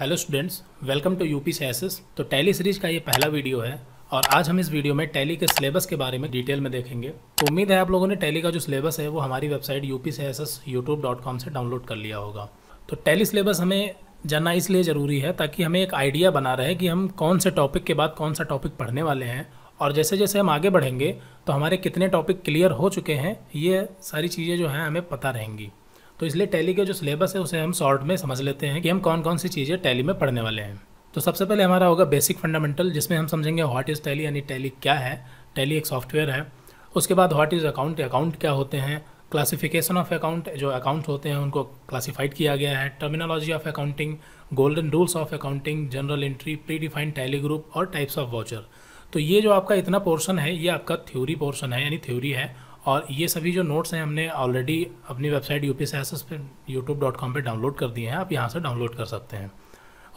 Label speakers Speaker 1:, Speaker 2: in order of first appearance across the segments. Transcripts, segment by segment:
Speaker 1: hello students welcome to UP सैसेस तो Tally series का ये पहला वीडियो है और आज हम इस वीडियो में टैली के सिलेबस के बारे में डिटेल में देखेंगे तो उम्मीद है आप लोगों ने टैली का जो सिलेबस है वो हमारी वेबसाइट यू पी से डाउनलोड कर लिया होगा तो टैली सिलेबस हमें जानना इसलिए ज़रूरी है ताकि हमें एक आइडिया बना रहे कि हम कौन से टॉपिक के बाद कौन सा टॉपिक पढ़ने वाले हैं और जैसे जैसे हम आगे बढ़ेंगे तो हमारे कितने टॉपिक क्लियर हो चुके हैं ये सारी चीज़ें जो हैं हमें पता रहेंगी तो इसलिए टैली का जो सिलेबस है उसे हम शॉर्ट में समझ लेते हैं कि हम कौन कौन सी चीज़ें टैली में पढ़ने वाले हैं तो सबसे पहले हमारा होगा बेसिक फंडामेंटल जिसमें हम समझेंगे व्हाट इज़ टैली यानी टैली क्या है टैली एक सॉफ्टवेयर है उसके बाद व्हाट इज़ अकाउंट अकाउंट क्या होते हैं क्लासिफिकेशन ऑफ अकाउंट जो अकाउंट होते हैं उनको क्लासिफाइड किया गया है terminology of accounting golden rules of accounting general entry pre defined Tally group और टाइप्स ऑफ वाचर तो ये जो आपका इतना पोर्शन है ये आपका थ्योरी पोर्शन है यानी थ्योरी है और ये सभी जो नोट्स हैं हमने ऑलरेडी अपनी वेबसाइट यू पी एस पर यूट्यूब डॉट कॉम पर डाउनलोड कर दिए हैं आप यहाँ से डाउनलोड कर सकते हैं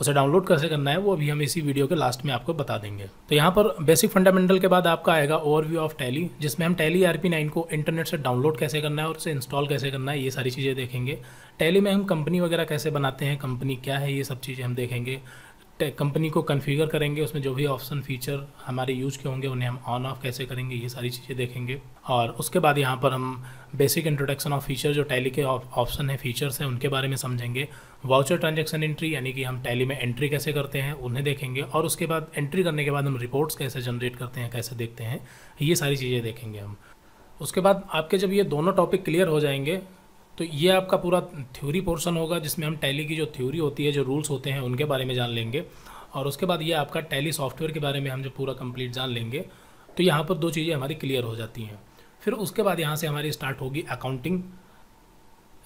Speaker 1: उसे डाउनलोड कैसे करना है वो अभी हम इसी वीडियो के लास्ट में आपको बता देंगे तो यहाँ पर बेसिक फंडामेंटल के बाद आपका आएगा ओवरव्यू ऑफ टैली जिसमें हम टैली आर नाइन को इंटरनेट से डाउनलोड कैसे करना है और उसे इंस्टॉल कैसे करना है ये सारी चीज़ें देखेंगे टैली में हम कंपनी वगैरह कैसे बनाते हैं कंपनी क्या है ये सब चीज़ें हम देखेंगे कंपनी को कन्फिगर करेंगे उसमें जो भी ऑप्शन फीचर हमारे यूज के होंगे उन्हें हम ऑन ऑफ कैसे करेंगे ये सारी चीज़ें देखेंगे और उसके बाद यहाँ पर हम बेसिक इंट्रोडक्शन ऑफ फीचर जो टैली के ऑप्शन हैं फीचर्स हैं उनके बारे में समझेंगे वाउचर ट्रांजेक्शन एंट्री यानी कि हम टैली में एंट्री कैसे करते हैं उन्हें देखेंगे और उसके बाद एंट्री करने के बाद हम रिपोर्ट्स कैसे जनरेट करते हैं कैसे देखते हैं ये सारी चीज़ें देखेंगे हम उसके बाद आपके जब ये दोनों टॉपिक क्लियर हो जाएंगे तो ये आपका पूरा थ्योरी पोर्शन होगा जिसमें हम टैली की जो थ्योरी होती है जो रूल्स होते हैं उनके बारे में जान लेंगे और उसके बाद ये आपका टैली सॉफ्टवेयर के बारे में हम जो पूरा कंप्लीट जान लेंगे तो यहाँ पर दो चीज़ें हमारी क्लियर हो जाती हैं फिर उसके बाद यहाँ से हमारी स्टार्ट होगी अकाउंटिंग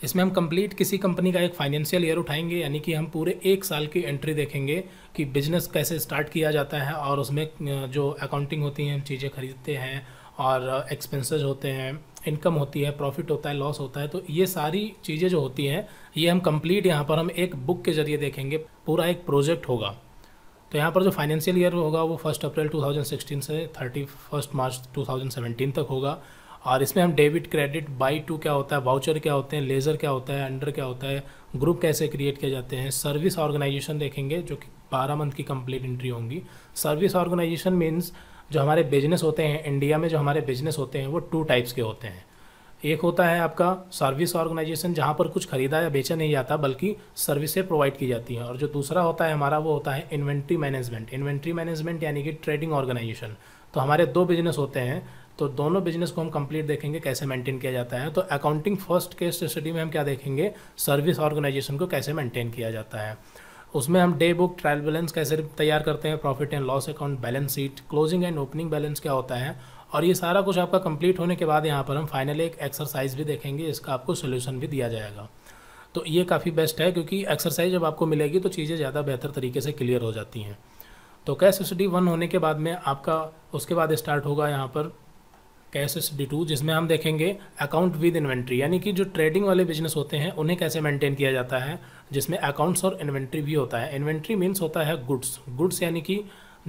Speaker 1: इसमें हम कंप्लीट किसी कंपनी का एक फाइनेंशियल ईयर उठाएंगे यानी कि हम पूरे एक साल की एंट्री देखेंगे कि बिजनेस कैसे स्टार्ट किया जाता है और उसमें जो अकाउंटिंग होती हैं हम चीज़ें खरीदते हैं और एक्सपेंसेस होते हैं इनकम होती है प्रॉफिट होता है लॉस होता है तो ये सारी चीज़ें जो होती हैं ये हम कंप्लीट यहाँ पर हम एक बुक के ज़रिए देखेंगे पूरा एक प्रोजेक्ट होगा तो यहाँ पर जो फाइनेंशियल ईयर होगा वो फर्स्ट अप्रैल 2016 से थर्टी फर्स्ट मार्च 2017 तक होगा और इसमें हम डेबिट क्रेडिट बाई टू क्या होता है वाउचर क्या होते हैं लेज़र क्या होता है अंडर क्या होता है ग्रुप कैसे क्रिएट किए जाते हैं सर्विस ऑर्गेनाइजेशन देखेंगे जो कि बारह मंथ की कंप्लीट एंट्री होंगी सर्विस ऑर्गेनाइजेशन मीन्स जो हमारे बिजनेस होते हैं इंडिया में जो हमारे बिजनेस होते हैं वो टू टाइप्स के होते हैं एक होता है आपका सर्विस ऑर्गेनाइजेशन जहाँ पर कुछ खरीदा या बेचा नहीं जाता बल्कि सर्विसें प्रोवाइड की जाती हैं और जो दूसरा होता है हमारा वो होता है इन्वेंट्री मैनेजमेंट इन्वेंट्री मैनेजमेंट यानी कि ट्रेडिंग ऑर्गेनाइजेशन तो हमारे दो बिजनेस होते हैं तो दोनों बिजनेस को हम कंप्लीट देखेंगे कैसे मेंटेन किया जाता है तो अकाउंटिंग फर्स्ट केस स्टडी में हम क्या देखेंगे सर्विस ऑर्गेनाइजेशन को कैसे मेंटेन किया जाता है उसमें हम डे बुक ट्रायल बैलेंस कैसे तैयार करते हैं profit and loss account balance sheet closing and opening balance क्या होता है और ये सारा कुछ आपका कंप्लीट होने के बाद यहाँ पर हम फाइनली एक एक्सरसाइज भी देखेंगे इसका आपको सोल्यूशन भी दिया जाएगा तो ये काफ़ी बेस्ट है क्योंकि एक्सरसाइज जब आपको मिलेगी तो चीज़ें ज़्यादा बेहतर तरीके से क्लियर हो जाती हैं तो कैश एस वन होने के बाद में आपका उसके बाद स्टार्ट होगा यहाँ पर कैसे एस डी टू जिसमें हम देखेंगे अकाउंट विद इन्वेंट्री यानी कि जो ट्रेडिंग वाले बिजनेस होते हैं उन्हें कैसे मेंटेन किया जाता है जिसमें अकाउंट्स और इन्वेंट्री भी होता है इन्वेंट्री मीन्स होता है गुड्स गुड्स यानी कि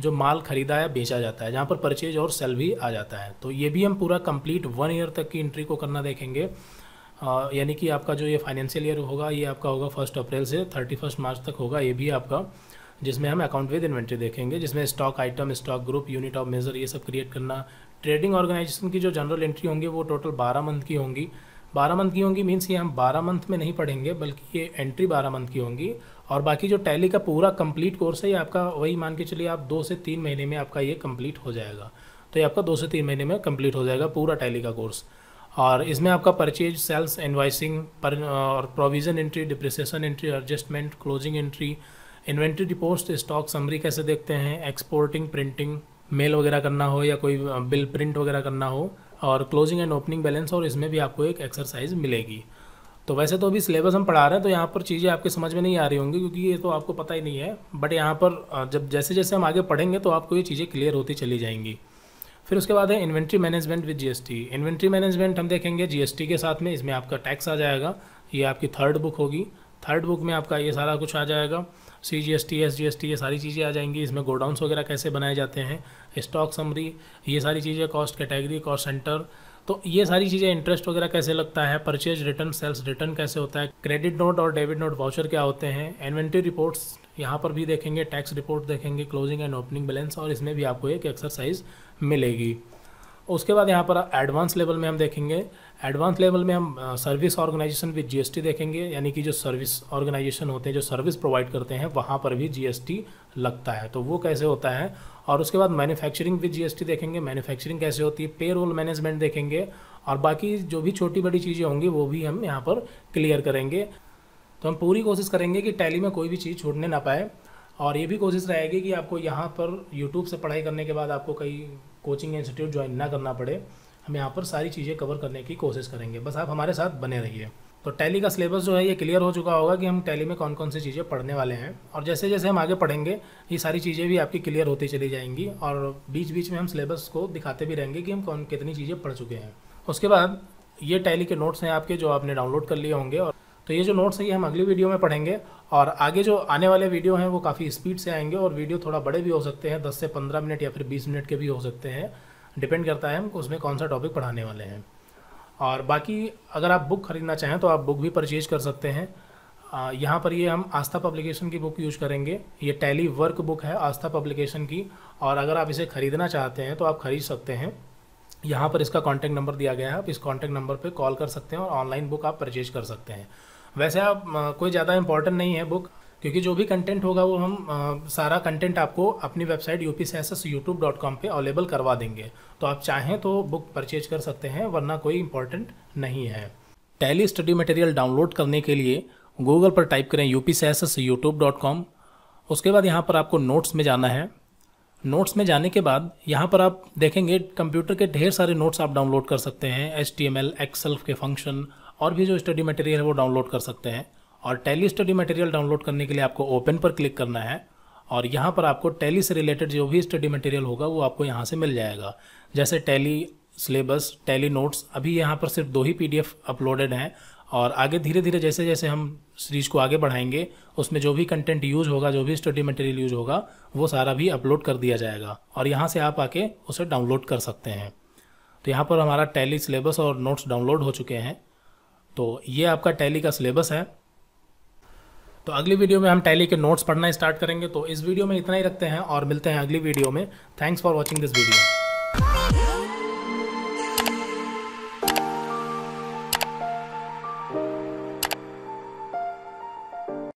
Speaker 1: जो माल खरीदा या बेचा जाता है जहाँ पर परचेज और सेल भी आ जाता है तो ये भी हम पूरा कंप्लीट वन ईयर तक की एंट्री को करना देखेंगे यानी कि आपका जो ये फाइनेंशियल ईयर होगा ये आपका होगा फर्स्ट अप्रैल से थर्टी फर्स्ट मार्च तक होगा ये भी आपका जिसमें हम अकाउंट विद इन्वेंट्री देखेंगे जिसमें stock item stock group unit of measure ये सब क्रिएट करना ट्रेडिंग ऑर्गेनाइजेशन की जो जनरल एंट्री होंगी वो टोटल बारह मंथ की होंगी बारह मंथ की होंगी मीन्स ये हम बारह मंथ में नहीं पढ़ेंगे बल्कि ये एंट्री बारह मंथ की होंगी और बाकी जो टैली का पूरा कंप्लीट कोर्स है ये आपका वही मान के चलिए आप दो से तीन महीने में आपका ये कंप्लीट हो जाएगा तो ये आपका दो से तीन महीने में कंप्लीट हो जाएगा पूरा टैली का कोर्स और इसमें आपका परचेज सेल्स एनवाइसिंग पर और provision entry depreciation entry adjustment closing entry inventory report stock summary कैसे देखते हैं एक्सपोर्टिंग प्रिंटिंग मेल वगैरह करना हो या कोई बिल uh, प्रिंट वगैरह करना हो और क्लोजिंग एंड ओपनिंग बैलेंस और इसमें भी आपको एक एक्सरसाइज मिलेगी तो वैसे तो अभी सिलेबस हम पढ़ा रहे हैं तो यहाँ पर चीज़ें आपके समझ में नहीं आ रही होंगी क्योंकि ये तो आपको पता ही नहीं है बट यहाँ पर uh, जब जैसे जैसे हम आगे पढ़ेंगे तो आपको ये चीज़ें क्लियर होती चली जाएंगी फिर उसके बाद है inventory management with GST inventory management हम देखेंगे जीएसटी के साथ में इसमें आपका टैक्स आ जाएगा ये आपकी थर्ड बुक होगी थर्ड बुक में आपका ये सारा कुछ आ जाएगा C G S T S G S T ये सारी चीज़ें आ जाएंगी इसमें गोडाउंस वगैरह कैसे बनाए जाते हैं स्टॉक समरी ये सारी चीज़ें कॉस्ट कैटेगरी कॉस्ट सेंटर तो ये सारी चीज़ें इंटरेस्ट वगैरह कैसे लगता है परचेज रिटर्न सेल्स रिटर्न कैसे होता है क्रेडिट नोट और डेबिट नोट वाउचर क्या होते हैं इन्वेंट्री रिपोर्ट्स यहाँ पर भी देखेंगे टैक्स रिपोर्ट देखेंगे क्लोजिंग एंड ओपनिंग बैलेंस और इसमें भी आपको एक एक्सरसाइज मिलेगी उसके बाद यहाँ पर एडवांस लेवल में हम देखेंगे एडवांस लेवल में हम सर्विस ऑर्गेनाइजेशन विद जीएसटी देखेंगे यानी कि जो सर्विस ऑर्गेनाइजेशन होते हैं जो सर्विस प्रोवाइड करते हैं वहाँ पर भी जीएसटी लगता है तो वो कैसे होता है और उसके बाद मैन्युफैक्चरिंग विद जीएसटी देखेंगे मैन्युफैक्चरिंग कैसे होती है पे रोल मैनेजमेंट देखेंगे और बाकी जो भी छोटी बड़ी चीज़ें होंगी वो भी हम यहाँ पर क्लियर करेंगे तो हम पूरी कोशिश करेंगे कि टैली में कोई भी चीज़ छोड़ने ना पाए और ये भी कोशिश रहेगी कि आपको यहाँ पर यूट्यूब से पढ़ाई करने के बाद आपको कई कोचिंग इंस्टीट्यूट ज्वाइन ना करना पड़े हम यहाँ पर सारी चीज़ें कवर करने की कोशिश करेंगे बस आप हमारे साथ बने रहिए तो टैली का सिलेबस जो है ये क्लियर हो चुका होगा कि हम टैली में कौन कौन सी चीज़ें पढ़ने वाले हैं और जैसे जैसे हम आगे पढ़ेंगे ये सारी चीज़ें भी आपकी क्लियर होती चली जाएंगी और बीच बीच में हम सिलेबस को दिखाते भी रहेंगे कि हम कौन कितनी चीज़ें पढ़ चुके हैं उसके बाद ये टैली के नोट्स हैं आपके जो आपने डाउनलोड कर लिए होंगे और तो ये जो नोट्स है ये हम अगली वीडियो में पढ़ेंगे और आगे जो आने वाले वीडियो हैं वो काफ़ी स्पीड से आएंगे और वीडियो थोड़ा बड़े भी हो सकते हैं दस से पंद्रह मिनट या फिर बीस मिनट के भी हो सकते हैं डिपेंड करता है हम उसमें कौन सा टॉपिक पढ़ाने वाले हैं और बाकी अगर आप बुक खरीदना चाहें तो आप बुक भी परचेज कर सकते हैं यहाँ पर ये हम आस्था पब्लिकेशन की बुक यूज़ करेंगे ये टैली वर्क बुक है आस्था पब्लिकेशन की और अगर आप इसे ख़रीदना चाहते हैं तो आप ख़रीद सकते हैं यहाँ पर इसका कॉन्टैक्ट नंबर दिया गया है आप इस कॉन्टैक्ट नंबर पर कॉल कर सकते हैं और ऑनलाइन बुक आप परचेज कर सकते हैं वैसे आप कोई ज़्यादा इंपॉर्टेंट नहीं है बुक क्योंकि जो भी कंटेंट होगा वो हम आ, सारा कंटेंट आपको अपनी website U P YouTube dot com पर अवेलेबल करवा देंगे तो आप चाहें तो बुक परचेज कर सकते हैं वरना कोई इंपॉर्टेंट नहीं है टैली स्टडी मटेरियल डाउनलोड करने के लिए गूगल पर टाइप करें U P YouTube dot com उसके बाद यहाँ पर आपको नोट्स में जाना है नोट्स में जाने के बाद यहाँ पर आप देखेंगे कंप्यूटर के ढेर सारे नोट्स आप डाउनलोड कर सकते हैं H T M L excel के फंक्शन और भी जो स्टडी मटेरियल है वो डाउनलोड कर सकते हैं और टैली स्टडी मटेरियल डाउनलोड करने के लिए आपको ओपन पर क्लिक करना है और यहाँ पर आपको टैली से रिलेटेड जो भी स्टडी मटेरियल होगा वो आपको यहाँ से मिल जाएगा जैसे टैली सिलेबस टैली नोट्स अभी यहाँ पर सिर्फ दो ही पी अपलोडेड हैं और आगे धीरे धीरे जैसे जैसे हम सीरीज को आगे बढ़ाएंगे उसमें जो भी कंटेंट यूज होगा जो भी स्टडी मटेरियल यूज होगा वो सारा भी अपलोड कर दिया जाएगा और यहाँ से आप आके उसे डाउनलोड कर सकते हैं तो यहाँ पर हमारा टैली सिलेबस और नोट्स डाउनलोड हो चुके हैं तो ये आपका टैली का सिलेबस है तो अगली वीडियो में हम टैली के नोट्स पढ़ना स्टार्ट करेंगे तो इस वीडियो में इतना ही रखते हैं और मिलते हैं अगली वीडियो में thanks for watching this video